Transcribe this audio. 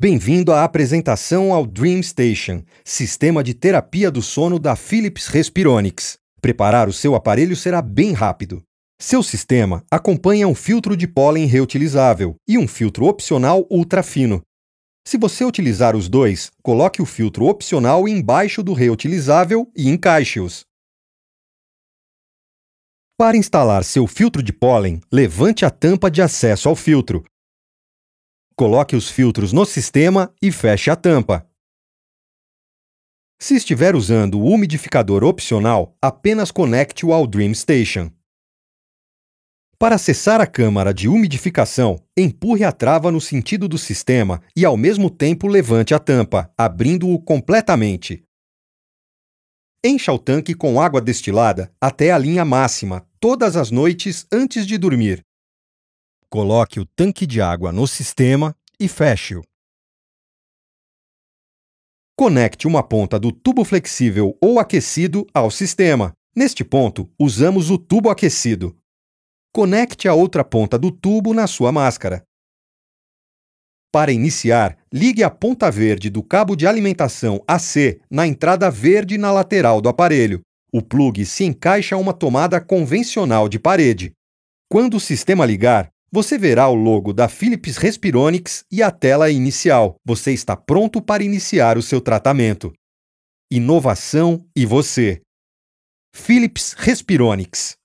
Bem-vindo à apresentação ao Dream Station, sistema de terapia do sono da Philips Respironics. Preparar o seu aparelho será bem rápido. Seu sistema acompanha um filtro de pólen reutilizável e um filtro opcional ultra fino. Se você utilizar os dois, coloque o filtro opcional embaixo do reutilizável e encaixe-os. Para instalar seu filtro de pólen, levante a tampa de acesso ao filtro, Coloque os filtros no sistema e feche a tampa. Se estiver usando o umidificador opcional, apenas conecte-o ao Dream Station. Para acessar a câmara de umidificação, empurre a trava no sentido do sistema e ao mesmo tempo levante a tampa, abrindo-o completamente. Encha o tanque com água destilada até a linha máxima, todas as noites antes de dormir. Coloque o tanque de água no sistema e feche-o. Conecte uma ponta do tubo flexível ou aquecido ao sistema. Neste ponto, usamos o tubo aquecido. Conecte a outra ponta do tubo na sua máscara. Para iniciar, ligue a ponta verde do cabo de alimentação AC na entrada verde na lateral do aparelho. O plugue se encaixa a uma tomada convencional de parede. Quando o sistema ligar, você verá o logo da Philips Respironics e a tela inicial. Você está pronto para iniciar o seu tratamento. Inovação e você. Philips Respironics